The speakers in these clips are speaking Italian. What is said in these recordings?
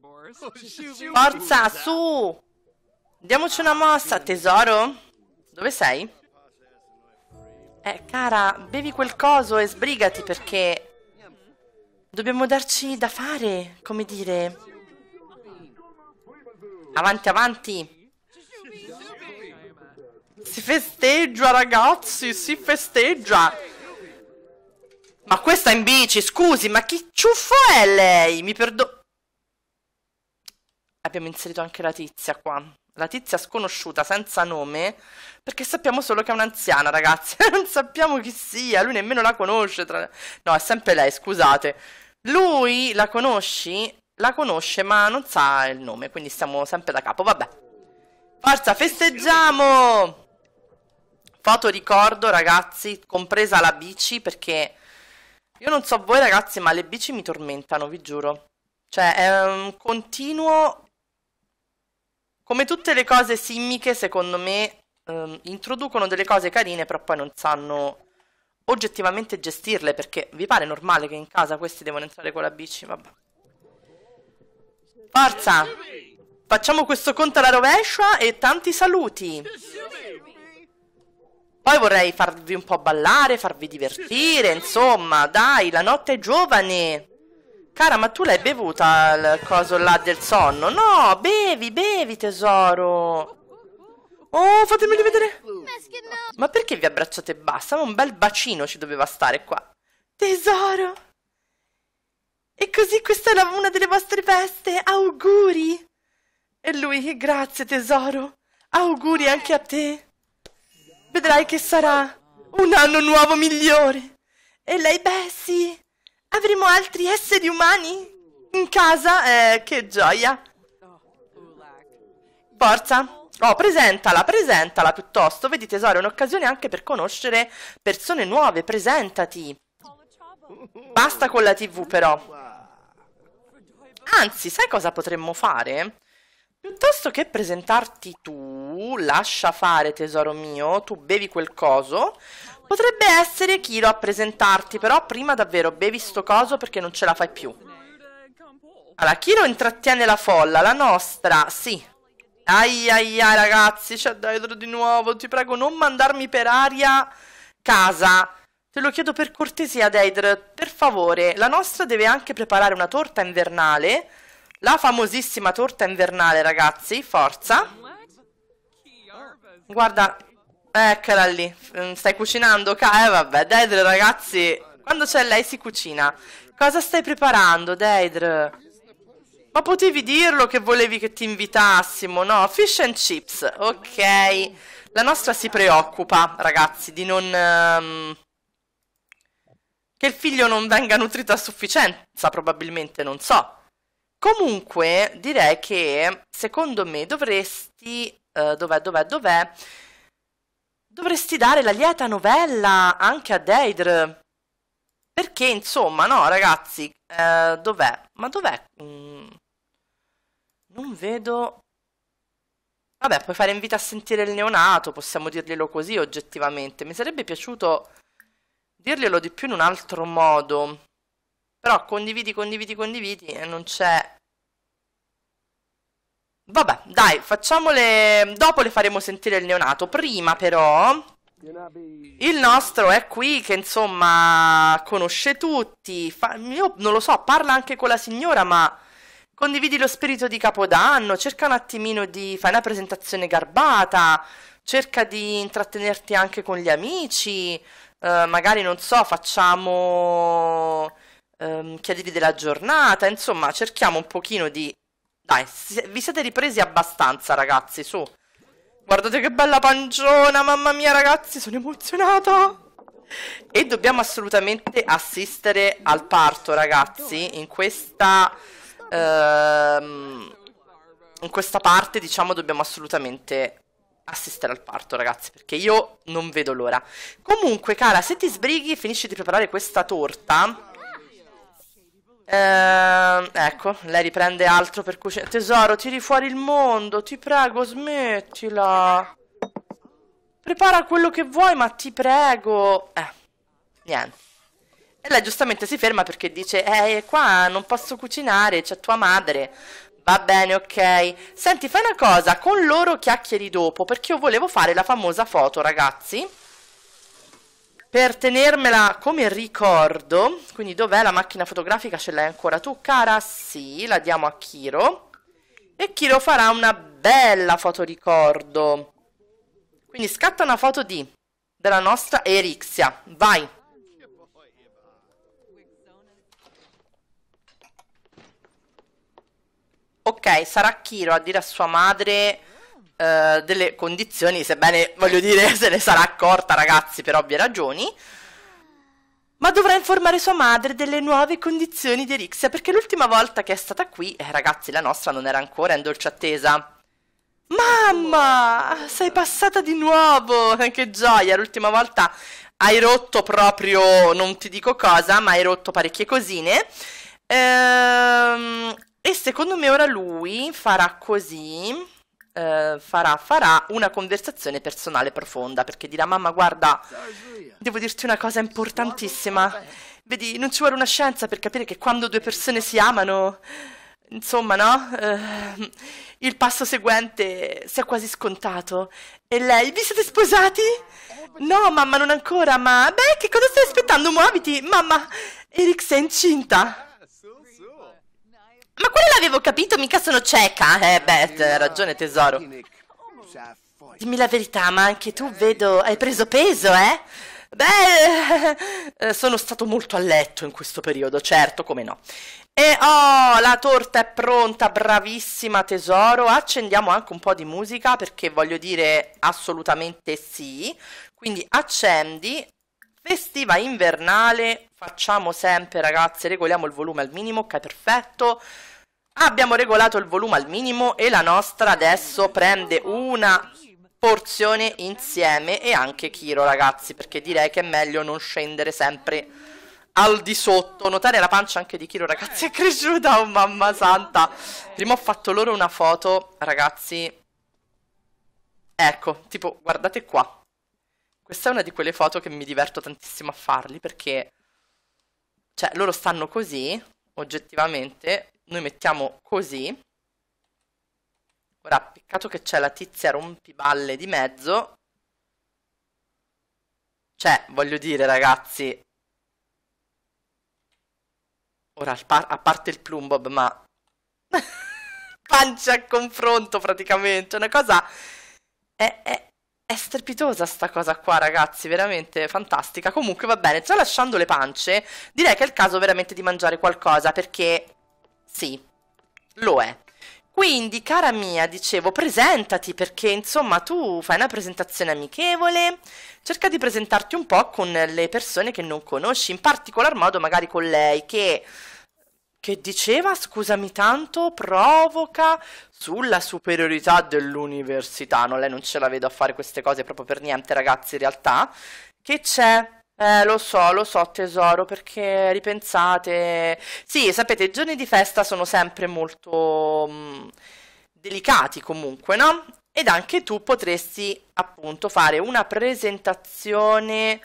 Oh, cioè, Forza, su! Diamoci una mossa, tesoro. Dove sei? Eh, cara, bevi quel coso e sbrigati perché... Dobbiamo darci da fare, come dire... Avanti, avanti! Si festeggia, ragazzi, si festeggia! Ma questa è in bici, scusi, ma chi ciuffo è lei? Mi perdo abbiamo inserito anche la tizia qua. La tizia sconosciuta, senza nome, perché sappiamo solo che è un'anziana, ragazzi. non sappiamo chi sia, lui nemmeno la conosce. Tra... No, è sempre lei, scusate. Lui la conosci? La conosce, ma non sa il nome, quindi siamo sempre da capo. Vabbè. Forza, festeggiamo! Foto ricordo, ragazzi, compresa la bici, perché... Io non so voi, ragazzi, ma le bici mi tormentano, vi giuro. Cioè, è un continuo come tutte le cose simmiche, secondo me, ehm, introducono delle cose carine, però poi non sanno oggettivamente gestirle, perché vi pare normale che in casa questi devono entrare con la bici? Vabbè. Forza! Facciamo questo conto alla rovescia e tanti saluti! Poi vorrei farvi un po' ballare, farvi divertire, insomma, dai, la notte è giovane! Cara, ma tu l'hai bevuta il coso là del sonno? No, bevi, bevi tesoro. Oh, fatemeli vedere. Ma perché vi abbracciate e basta? un bel bacino ci doveva stare qua. Tesoro. E così questa è la, una delle vostre feste. Auguri. E lui, grazie tesoro. Auguri anche a te. Vedrai che sarà un anno nuovo migliore. E lei, Bessie. Avremo altri esseri umani? In casa? Eh, che gioia. Forza. Oh, presentala, presentala piuttosto. Vedi tesoro, è un'occasione anche per conoscere persone nuove. Presentati. Basta con la tv però. Anzi, sai cosa potremmo fare? Piuttosto che presentarti tu, lascia fare tesoro mio, tu bevi quel coso, Potrebbe essere Kiro a presentarti, però prima davvero bevi sto coso perché non ce la fai più. Allora, Kiro intrattiene la folla, la nostra, sì. Ai ai ai ragazzi, c'è dietro di nuovo, ti prego non mandarmi per aria casa. Te lo chiedo per cortesia, Deidre, per favore. La nostra deve anche preparare una torta invernale. La famosissima torta invernale, ragazzi, forza. Guarda, Eccola lì, mm, stai cucinando? Ca eh vabbè, Deidre ragazzi, quando c'è lei si cucina. Cosa stai preparando, Deidre? Ma potevi dirlo che volevi che ti invitassimo, no? Fish and chips, ok. La nostra si preoccupa, ragazzi, di non... Um, che il figlio non venga nutrito a sufficienza, probabilmente, non so. Comunque, direi che, secondo me, dovresti... Uh, dov'è, dov'è, dov'è? Dovresti dare la lieta novella anche a Deidre. Perché, insomma, no, ragazzi, eh, dov'è? Ma dov'è? Mm. Non vedo... Vabbè, puoi fare invita a sentire il neonato, possiamo dirglielo così oggettivamente. Mi sarebbe piaciuto dirglielo di più in un altro modo. Però condividi, condividi, condividi e non c'è Vabbè, dai, facciamole... Dopo le faremo sentire il neonato. Prima, però... Il nostro è qui che, insomma, conosce tutti. Fa... Io non lo so, parla anche con la signora, ma... Condividi lo spirito di Capodanno, cerca un attimino di Fai una presentazione garbata, cerca di intrattenerti anche con gli amici, eh, magari, non so, facciamo... Um, ehm, della giornata, insomma, cerchiamo un pochino di dai, vi siete ripresi abbastanza, ragazzi, su. Guardate che bella panciona, mamma mia, ragazzi, sono emozionata. E dobbiamo assolutamente assistere al parto, ragazzi, in questa... Ehm, in questa parte, diciamo, dobbiamo assolutamente assistere al parto, ragazzi, perché io non vedo l'ora. Comunque, cara, se ti sbrighi e finisci di preparare questa torta, Ehm, ecco, lei riprende altro per cucinare. Tesoro, tiri fuori il mondo, ti prego, smettila. Prepara quello che vuoi, ma ti prego. Eh, niente. E lei giustamente si ferma perché dice, eh, eh, qua non posso cucinare, c'è tua madre. Va bene, ok. Senti, fai una cosa, con loro chiacchieri dopo, perché io volevo fare la famosa foto, ragazzi per tenermela come ricordo, quindi dov'è la macchina fotografica? Ce l'hai ancora tu, cara? Sì, la diamo a Kiro. E Kiro farà una bella foto ricordo. Quindi scatta una foto di della nostra Erixia. Vai. Ok, sarà Kiro a dire a sua madre eh, delle condizioni, sebbene voglio dire se ne sarà accorta ragazzi per ovvie ragioni, ma dovrà informare sua madre delle nuove condizioni di Erixia perché l'ultima volta che è stata qui, eh, ragazzi la nostra non era ancora in dolce attesa. Mamma, sei passata di nuovo! Che gioia! L'ultima volta hai rotto proprio, non ti dico cosa, ma hai rotto parecchie cosine. Ehm, e secondo me ora lui farà così eh, farà, farà una conversazione personale profonda perché dirà mamma guarda devo dirti una cosa importantissima vedi non ci vuole una scienza per capire che quando due persone si amano insomma no eh, il passo seguente sia quasi scontato e lei vi siete sposati? no mamma non ancora ma beh che cosa stai aspettando muoviti mamma Eric sei incinta ma quello l'avevo capito, mica sono cieca. Eh, Beth, hai ragione, tesoro. Dimmi la verità, ma anche tu vedo. Hai preso peso, eh? Beh, eh, sono stato molto a letto in questo periodo, certo, come no. E oh, la torta è pronta, bravissima tesoro. Accendiamo anche un po' di musica perché voglio dire assolutamente sì. Quindi accendi, Festiva invernale, facciamo sempre ragazzi, regoliamo il volume al minimo, ok perfetto. Abbiamo regolato il volume al minimo e la nostra adesso prende una porzione insieme e anche Kiro ragazzi perché direi che è meglio non scendere sempre al di sotto notare la pancia anche di Kiro ragazzi è cresciuta oh mamma santa prima ho fatto loro una foto ragazzi ecco tipo guardate qua questa è una di quelle foto che mi diverto tantissimo a farli perché, cioè, loro stanno così, oggettivamente, noi mettiamo così. Ora, peccato che c'è la tizia rompiballe di mezzo. Cioè, voglio dire, ragazzi... Ora, a parte il plumbob, ma... Pancia a confronto, praticamente. Una cosa... È, è, è strepitosa sta cosa qua, ragazzi, veramente fantastica. Comunque va bene, tralasciando le pance, direi che è il caso veramente di mangiare qualcosa, perché sì, lo è. Quindi, cara mia, dicevo, presentati perché insomma tu fai una presentazione amichevole, cerca di presentarti un po' con le persone che non conosci, in particolar modo magari con lei che che diceva, scusami tanto, provoca sulla superiorità dell'università. No, lei non ce la vedo a fare queste cose proprio per niente, ragazzi, in realtà. Che c'è? Eh, lo so, lo so, tesoro, perché ripensate... Sì, sapete, i giorni di festa sono sempre molto mh, mm, delicati comunque, no? Ed anche tu potresti appunto fare una presentazione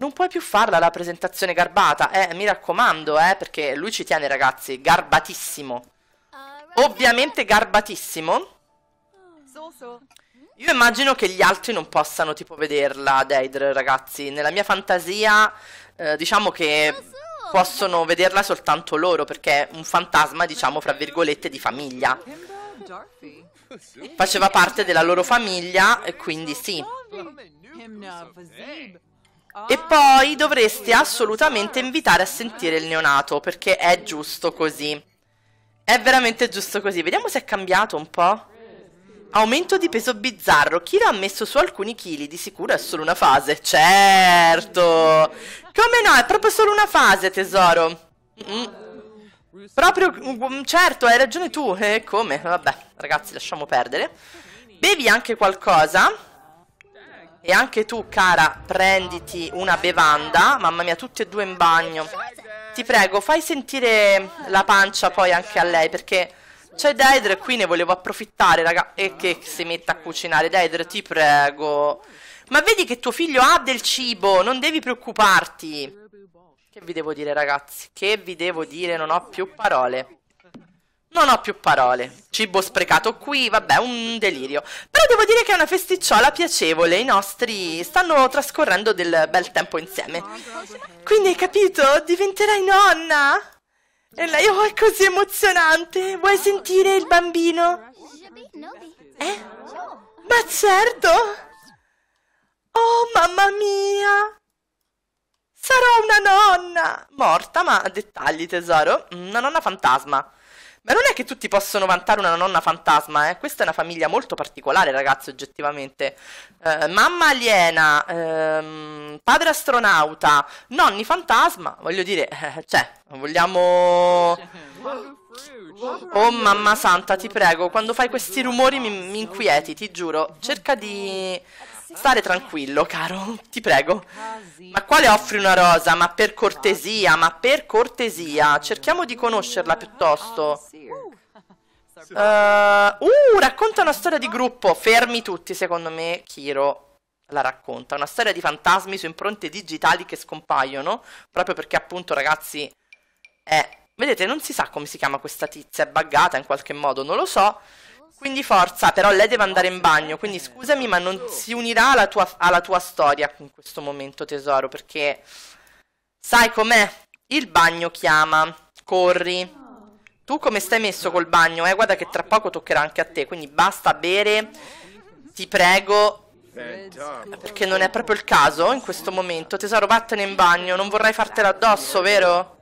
non puoi più farla la presentazione garbata, eh, mi raccomando, eh, perché lui ci tiene, ragazzi, garbatissimo. Ovviamente garbatissimo. Io immagino che gli altri non possano, tipo, vederla, Deidre, ragazzi. Nella mia fantasia, eh, diciamo che possono vederla soltanto loro, perché è un fantasma, diciamo, fra virgolette, di famiglia. Faceva parte della loro famiglia, e quindi sì. E poi dovreste assolutamente invitare a sentire il neonato, perché è giusto così. È veramente giusto così. Vediamo se è cambiato un po'. Aumento di peso bizzarro. Kira ha messo su alcuni chili, di sicuro è solo una fase. Certo! Come no? È proprio solo una fase, tesoro. Mm Proprio, certo, hai ragione tu. eh, come? Vabbè, ragazzi, lasciamo perdere. Bevi anche qualcosa. E anche tu, cara, prenditi una bevanda. Mamma mia, tutti e due in bagno. Ti prego, fai sentire la pancia poi anche a lei, perché c'è Daedre qui, ne volevo approfittare, raga. E che si metta a cucinare. Daedre, ti prego. Ma vedi che tuo figlio ha del cibo, non devi preoccuparti. Che vi devo dire, ragazzi? Che vi devo dire? Non ho più parole. Non ho più parole. Cibo sprecato qui, vabbè, un delirio. Però devo dire che è una festicciola piacevole. I nostri stanno trascorrendo del bel tempo insieme. Quindi hai capito? Diventerai nonna! E lei, oh, è così emozionante! Vuoi sentire il bambino? Eh? Ma certo! Oh, mamma mia! Sarò una nonna! Morta, ma dettagli, tesoro. Una nonna fantasma. Ma non è che tutti possono vantare una nonna fantasma, eh? Questa è una famiglia molto particolare, ragazzi, oggettivamente. Eh, mamma aliena, ehm, padre astronauta, nonni fantasma, voglio dire, eh, cioè, vogliamo... Oh mamma santa, ti prego, quando fai questi rumori mi, mi inquieti, ti giuro. Cerca di... Stare tranquillo, caro, ti prego. Ma quale offri una rosa? Ma per cortesia, ma per cortesia. Cerchiamo di conoscerla piuttosto. Uh, uh, racconta una storia di gruppo. Fermi tutti, secondo me, Kiro la racconta. Una storia di fantasmi su impronte digitali che scompaiono. Proprio perché, appunto, ragazzi, è... Eh, vedete, non si sa come si chiama questa tizia, è buggata in qualche modo, non lo so. Quindi forza, però lei deve andare in bagno, quindi scusami, ma non si unirà alla tua, alla tua storia in questo momento, tesoro, perché sai com'è? Il bagno chiama, corri. Tu come stai messo col bagno? Eh, guarda che tra poco toccherà anche a te, quindi basta bere, ti prego. Perché non è proprio il caso in questo momento. Tesoro, vattene in bagno, non vorrai fartela addosso, vero?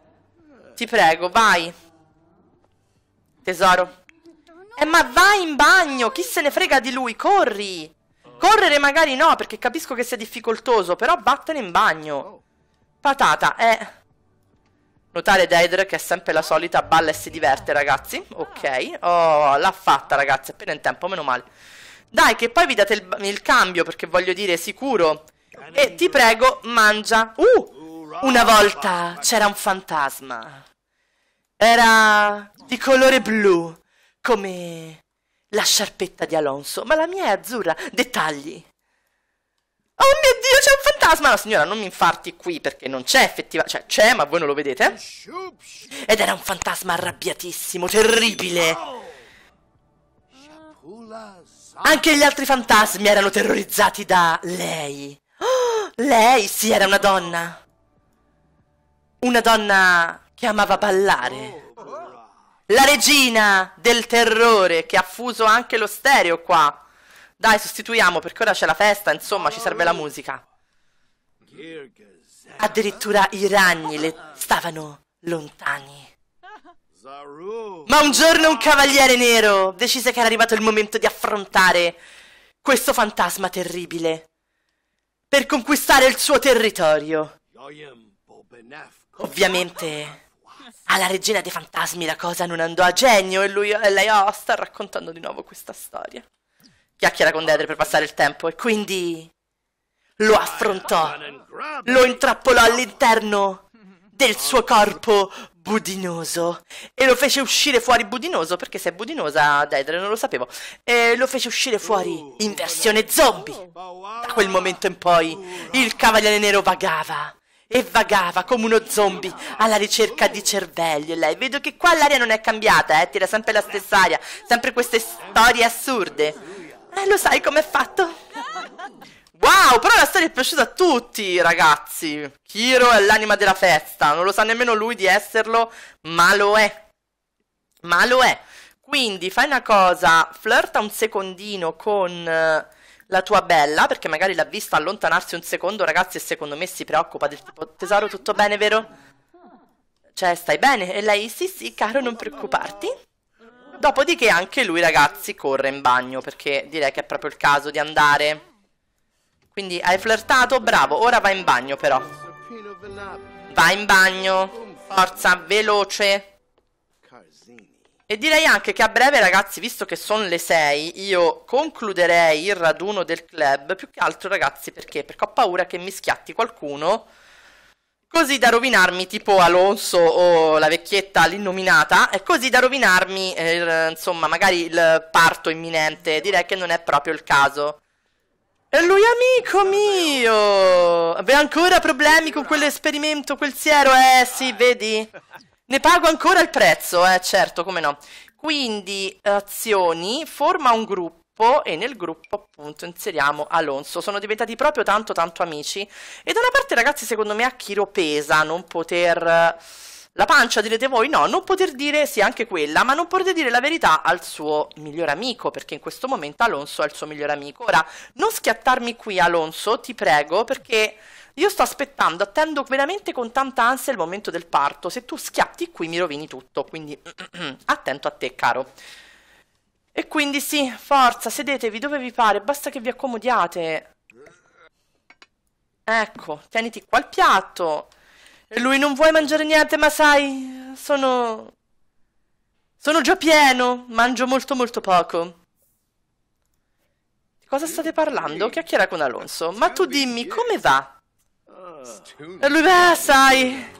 Ti prego, vai. Tesoro, eh ma vai in bagno, chi se ne frega di lui, corri! Correre magari no, perché capisco che sia difficoltoso, però vattene in bagno. Patata, eh... Notare Deidre che è sempre la solita balla e si diverte, ragazzi. Ok. Oh, l'ha fatta, ragazzi, appena in tempo, meno male. Dai, che poi vi date il, il cambio, perché voglio dire, sicuro. E ti prego, mangia. Uh! Una volta c'era un fantasma. Era di colore blu come la sciarpetta di Alonso, ma la mia è azzurra. Dettagli. Oh mio Dio, c'è un fantasma! No, signora, non mi infarti qui perché non c'è effettivamente. Cioè, c'è, ma voi non lo vedete. Ed era un fantasma arrabbiatissimo, terribile. Anche gli altri fantasmi erano terrorizzati da lei. Oh, lei, sì, era una donna. Una donna che amava ballare. La regina del terrore che ha fuso anche lo stereo qua. Dai, sostituiamo perché ora c'è la festa, insomma, ci serve la musica. Addirittura i ragni le stavano lontani. Ma un giorno un cavaliere nero decise che era arrivato il momento di affrontare questo fantasma terribile per conquistare il suo territorio. Ovviamente alla regina dei fantasmi la cosa non andò a genio e, lui, e lei oh, sta raccontando di nuovo questa storia. Chiacchiera con Dedre per passare il tempo e quindi lo affrontò, lo intrappolò all'interno del suo corpo budinoso e lo fece uscire fuori budinoso perché se è budinosa Dedre non lo sapevo e lo fece uscire fuori in versione zombie. Da quel momento in poi il cavaliere nero vagava e vagava come uno zombie alla ricerca di cervelli. E lei, vedo che qua l'aria non è cambiata, eh, tira sempre la stessa aria, sempre queste storie assurde. Eh, lo sai com'è fatto? Wow, però la storia è piaciuta a tutti, ragazzi. Kiro è l'anima della festa, non lo sa nemmeno lui di esserlo, ma lo è. Ma lo è. Quindi fai una cosa, flirta un secondino con... Eh, la tua bella, perché magari l'ha vista allontanarsi un secondo, ragazzi, e secondo me si preoccupa del tipo, tesoro, tutto bene, vero? Cioè, stai bene? E lei, sì, sì, caro, non preoccuparti. Dopodiché anche lui, ragazzi, corre in bagno, perché direi che è proprio il caso di andare. Quindi hai flirtato, bravo, ora vai in bagno però. Vai in bagno, forza, veloce. Carzini. E direi anche che a breve, ragazzi, visto che sono le 6, io concluderei il raduno del club. Più che altro, ragazzi, perché? Perché ho paura che mi schiatti qualcuno. Così da rovinarmi, tipo Alonso o la vecchietta l'innominata. E così da rovinarmi, eh, insomma, magari il parto imminente. Direi che non è proprio il caso. E lui amico mio! Aveva ancora problemi con quell'esperimento, quel siero, eh sì, vedi? Ne pago ancora il prezzo, eh, certo, come no. Quindi azioni, forma un gruppo e nel gruppo appunto inseriamo Alonso. Sono diventati proprio tanto tanto amici e da una parte ragazzi secondo me a Chiro pesa non poter... La pancia direte voi no, non poter dire sì anche quella, ma non poter dire la verità al suo miglior amico, perché in questo momento Alonso è il suo miglior amico. Ora, non schiattarmi qui Alonso, ti prego, perché io sto aspettando, attendo veramente con tanta ansia il momento del parto. Se tu schiatti qui mi rovini tutto, quindi attento a te, caro. E quindi sì, forza, sedetevi dove vi pare, basta che vi accomodiate. Ecco, tieniti qua il piatto. E lui non vuoi mangiare niente, ma sai, sono... Sono già pieno, mangio molto molto poco. Di cosa state parlando? Chiacchiera con Alonso. Ma tu dimmi, come va? E lui, beh, sai...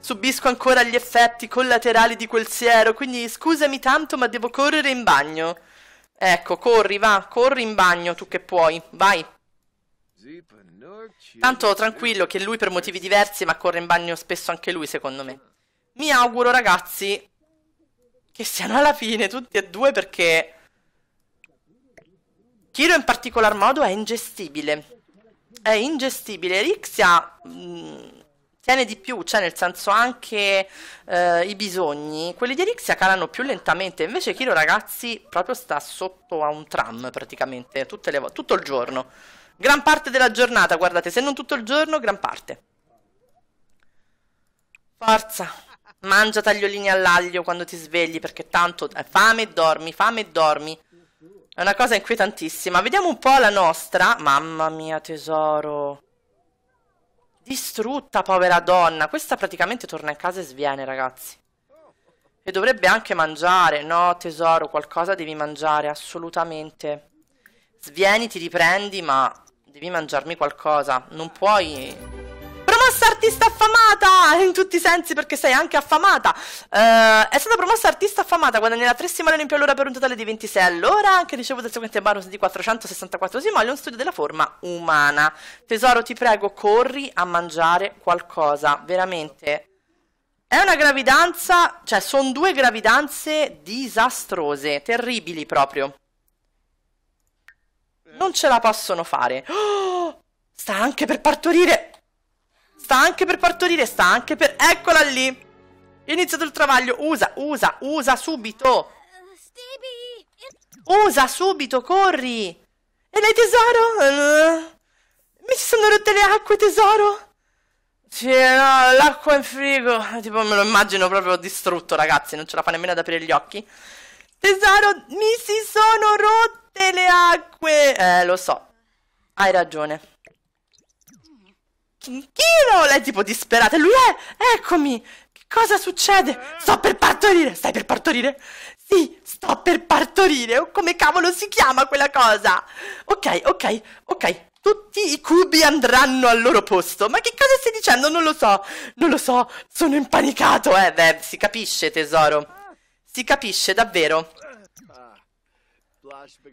Subisco ancora gli effetti collaterali di quel siero, quindi scusami tanto, ma devo correre in bagno. Ecco, corri, va, corri in bagno, tu che puoi, vai. Tanto tranquillo che lui per motivi diversi, ma corre in bagno spesso anche lui, secondo me. Mi auguro, ragazzi, che siano alla fine tutti e due perché... Kiro in particolar modo è ingestibile è ingestibile. Rix mh, mm, tiene di più, cioè nel senso anche eh, i bisogni, quelli di Erixia calano più lentamente, invece Kiro ragazzi proprio sta sotto a un tram praticamente, vo- tutto il giorno, gran parte della giornata, guardate, se non tutto il giorno, gran parte. Forza, mangia tagliolini all'aglio quando ti svegli perché tanto hai fame e dormi, fame e dormi. È una cosa inquietantissima. Vediamo un po' la nostra. Mamma mia, tesoro. Distrutta, povera donna. Questa praticamente torna in casa e sviene, ragazzi. E dovrebbe anche mangiare. No, tesoro, qualcosa devi mangiare, assolutamente. Svieni, ti riprendi, ma devi mangiarmi qualcosa. Non puoi promossa artista affamata in tutti i sensi perché sei anche affamata. Uh, è stata promossa artista affamata, guadagnerà 3 simoleoni in più all'ora per un totale di 26 all'ora, anche ricevuta il seguente bonus di 464 simoleoni, un studio della forma umana. Tesoro, ti prego, corri a mangiare qualcosa, veramente. È una gravidanza, cioè sono due gravidanze disastrose, terribili proprio. Non ce la possono fare. Oh, sta anche per partorire. Sta anche per partorire, sta anche per... Eccola lì! È iniziato il travaglio. Usa, usa, usa subito! Usa subito, corri! E lei tesoro? mi si sono rotte le acque, tesoro? Sì, eh, no, l'acqua in frigo. Tipo me lo immagino proprio distrutto, ragazzi. Non ce la fa nemmeno ad aprire gli occhi. Tesoro, mi si sono rotte le acque! Eh, lo so. Hai ragione chino! Lei tipo disperata. E lui è, eccomi! Che cosa succede? Sto per partorire! Stai per partorire? Sì, sto per partorire! Oh, come cavolo si chiama quella cosa? Ok, ok, ok. Tutti i cubi andranno al loro posto. Ma che cosa stai dicendo? Non lo so, non lo so. Sono impanicato, eh, beh, si capisce, tesoro. Si capisce, davvero.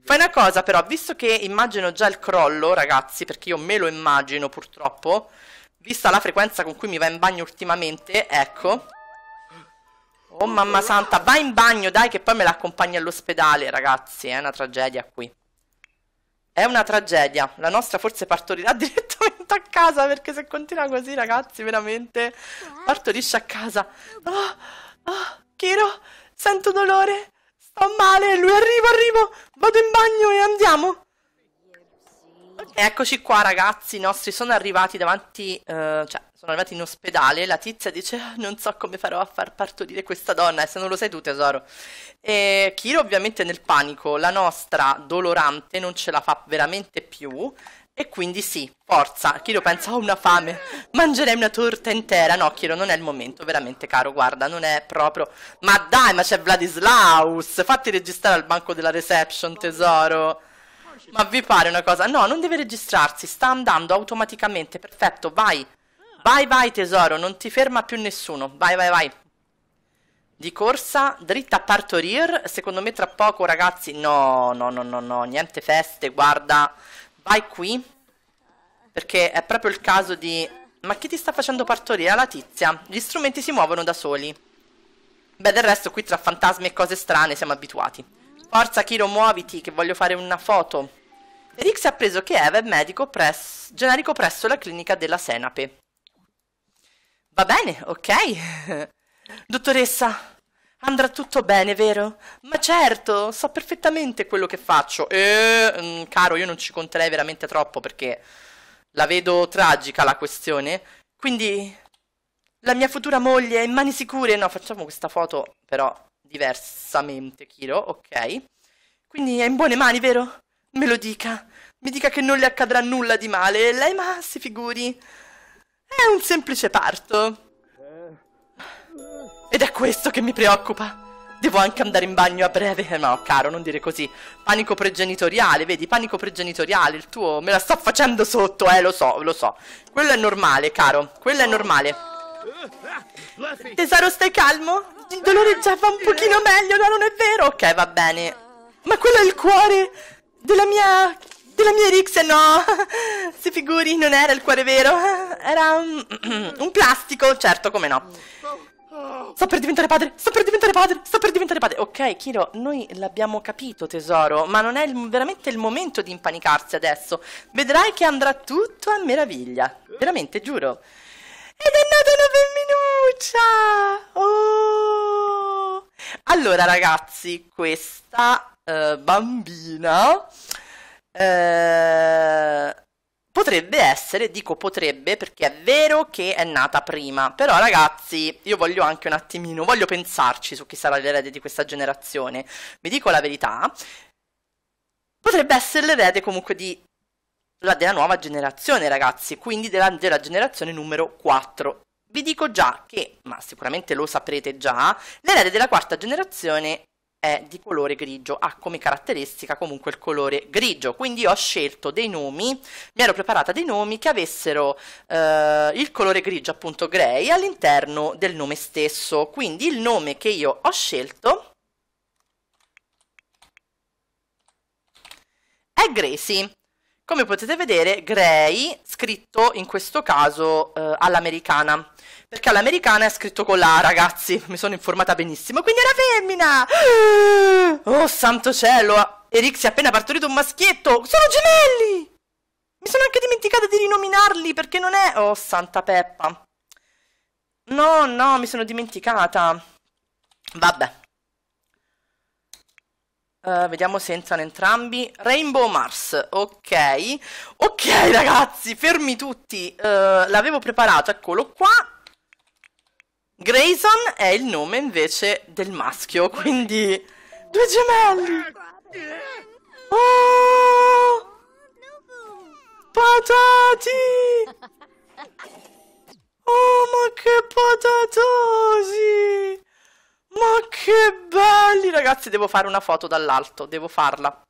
Fai una cosa però, visto che immagino già il crollo, ragazzi, perché io me lo immagino purtroppo, vista la frequenza con cui mi va in bagno ultimamente, ecco. Oh, oh mamma oh. santa, vai in bagno dai che poi me la accompagni all'ospedale, ragazzi, è una tragedia qui. È una tragedia. La nostra forse partorirà direttamente a casa perché se continua così, ragazzi, veramente partorisce a casa. Oh, ah, oh, ah, Kiro, sento dolore. Sto male, lui arrivo, arrivo. Vado in bagno e andiamo. Eccoci qua ragazzi, i nostri sono arrivati davanti, eh, cioè sono arrivati in ospedale, la tizia dice oh, non so come farò a far partorire questa donna e eh, se non lo sai tu tesoro. E Kiro ovviamente nel panico, la nostra dolorante non ce la fa veramente più e quindi sì, forza, Chiro pensa ho una fame, mangerei una torta intera. No, Kiro non è il momento, veramente caro, guarda, non è proprio... Ma dai, ma c'è Vladislaus, fatti registrare al banco della reception, tesoro. Ma vi pare una cosa? No, non deve registrarsi, sta andando automaticamente, perfetto, vai. Vai, vai, tesoro, non ti ferma più nessuno, vai, vai, vai. Di corsa, dritta a partorir, secondo me tra poco, ragazzi, no, no, no, no, no, niente feste, guarda... Vai qui. Perché è proprio il caso di... Ma chi ti sta facendo partorire la tizia? Gli strumenti si muovono da soli. Beh, del resto qui tra fantasmi e cose strane siamo abituati. Forza, Kiro, muoviti, che voglio fare una foto. Rix ha appreso che Eva è medico press... generico presso la clinica della Senape. Va bene, ok. Dottoressa, Andrà tutto bene, vero? Ma certo, so perfettamente quello che faccio. E, mm, caro, io non ci conterei veramente troppo perché la vedo tragica la questione. Quindi, la mia futura moglie è in mani sicure. No, facciamo questa foto però diversamente, Kiro, ok? Quindi è in buone mani, vero? Me lo dica. Mi dica che non le accadrà nulla di male. Lei, ma si figuri. È un semplice parto. Ed è questo che mi preoccupa. Devo anche andare in bagno a breve. Eh, no, caro, non dire così. Panico pregenitoriale, vedi, panico pregenitoriale, il tuo me la sto facendo sotto, eh, lo so, lo so. Quello è normale, caro, quello è normale. Tesoro, stai calmo? Il dolore già va un pochino meglio, no, non è vero? Ok, va bene. Ma quello è il cuore della mia... della mia Rix, no! si figuri, non era il cuore vero, era un, un plastico, certo, come no. Sto per diventare padre, sto per diventare padre, sto per diventare padre. Ok, Kiro, noi l'abbiamo capito, tesoro, ma non è il, veramente il momento di impanicarsi adesso. Vedrai che andrà tutto a meraviglia. Veramente, giuro. Ed è nata una femminuccia! Oh! Allora, ragazzi, questa uh, bambina... Uh, Potrebbe essere, dico potrebbe perché è vero che è nata prima, però ragazzi io voglio anche un attimino, voglio pensarci su chi sarà l'erede di questa generazione, vi dico la verità, potrebbe essere l'erede comunque di, la, della nuova generazione ragazzi, quindi della, della generazione numero 4. Vi dico già che, ma sicuramente lo saprete già, l'erede della quarta generazione è di colore grigio, ha come caratteristica comunque il colore grigio. Quindi ho scelto dei nomi, mi ero preparata dei nomi che avessero eh, il colore grigio, appunto grey, all'interno del nome stesso. Quindi il nome che io ho scelto è Gracie. Come potete vedere, Gray scritto in questo caso eh, all'americana. Perché all'americana è scritto con la ragazzi. Mi sono informata benissimo. Quindi era femmina! Oh, santo cielo! Eric si è appena partorito un maschietto! Sono gemelli! Mi sono anche dimenticata di rinominarli perché non è... Oh, santa Peppa. No, no, mi sono dimenticata. Vabbè. Uh, vediamo se entrano entrambi. Rainbow Mars, ok. Ok ragazzi, fermi tutti. Uh, L'avevo preparato, eccolo qua. Grayson è il nome invece del maschio, quindi... Due gemelli! Oh! Patati! Oh, ma che patatosi! Ma che belli! Ragazzi, devo fare una foto dall'alto, devo farla.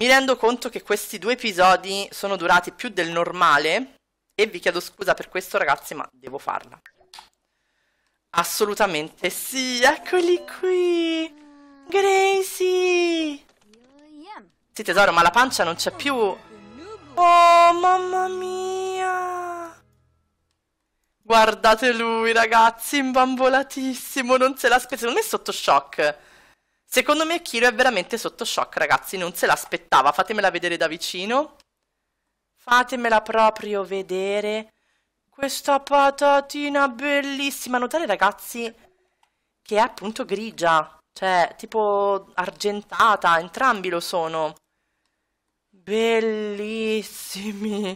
Mi rendo conto che questi due episodi sono durati più del normale e vi chiedo scusa per questo, ragazzi, ma devo farla. Assolutamente sì, eccoli qui! Gracie! Sì tesoro, ma la pancia non c'è più! Oh, mamma mia! Guardate lui, ragazzi, imbambolatissimo, non se l'aspetta, secondo è sotto shock. Secondo me Kiro è veramente sotto shock, ragazzi, non se l'aspettava. Fatemela vedere da vicino. Fatemela proprio vedere. Questa patatina bellissima. Notate ragazzi che è appunto grigia. Cioè, tipo argentata. Entrambi lo sono. Bellissimi.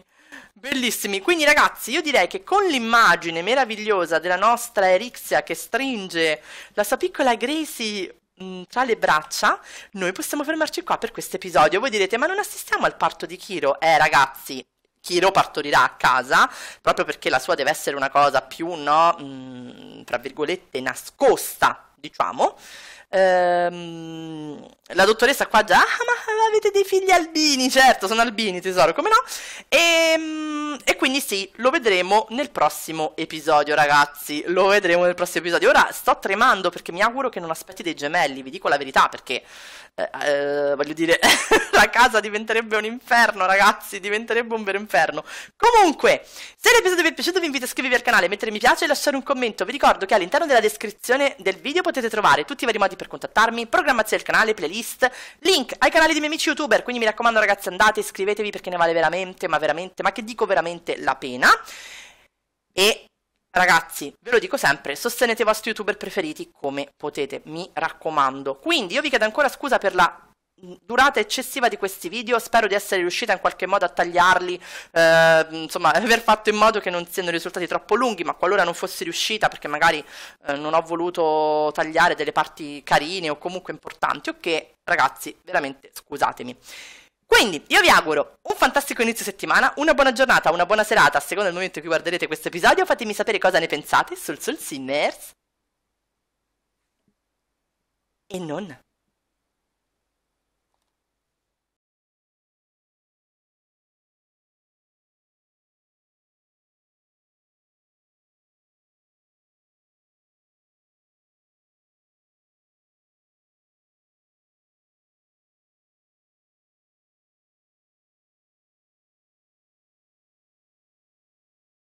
Bellissimi, quindi ragazzi io direi che con l'immagine meravigliosa della nostra Erixia che stringe la sua piccola Gracie mm, tra le braccia, noi possiamo fermarci qua per questo episodio. Voi direte ma non assistiamo al parto di Kiro? Eh ragazzi, chi lo partorirà a casa, proprio perché la sua deve essere una cosa più, no, mh, mm, tra virgolette, nascosta, diciamo, Ehm, la dottoressa qua già, ah, ma avete dei figli albini, certo, sono albini tesoro, come no? E, ehm, e, quindi sì, lo vedremo nel prossimo episodio, ragazzi, lo vedremo nel prossimo episodio. Ora sto tremando perché mi auguro che non aspetti dei gemelli, vi dico la verità, perché eh, eh, voglio dire, la casa diventerebbe un inferno, ragazzi, diventerebbe un vero inferno. Comunque, se l'episodio vi è piaciuto vi invito a iscrivervi al canale, mettere mi piace e lasciare un commento. Vi ricordo che all'interno della descrizione del video potete trovare tutti i vari modi per contattarmi, programmazione del canale, playlist, link ai canali dei miei amici youtuber, quindi mi raccomando ragazzi andate, iscrivetevi perché ne vale veramente, ma veramente, ma che dico veramente la pena. E Ragazzi, ve lo dico sempre, sostenete i vostri youtuber preferiti come potete, mi raccomando. Quindi io vi chiedo ancora scusa per la durata eccessiva di questi video, spero di essere riuscita in qualche modo a tagliarli, eh, insomma, aver fatto in modo che non siano risultati troppo lunghi, ma qualora non fossi riuscita perché magari eh, non ho voluto tagliare delle parti carine o comunque importanti, ok, ragazzi, veramente scusatemi. Quindi io vi auguro un fantastico inizio settimana, una buona giornata, una buona serata, a seconda del momento in cui guarderete questo episodio, fatemi sapere cosa ne pensate sul Soul Sinners. E non.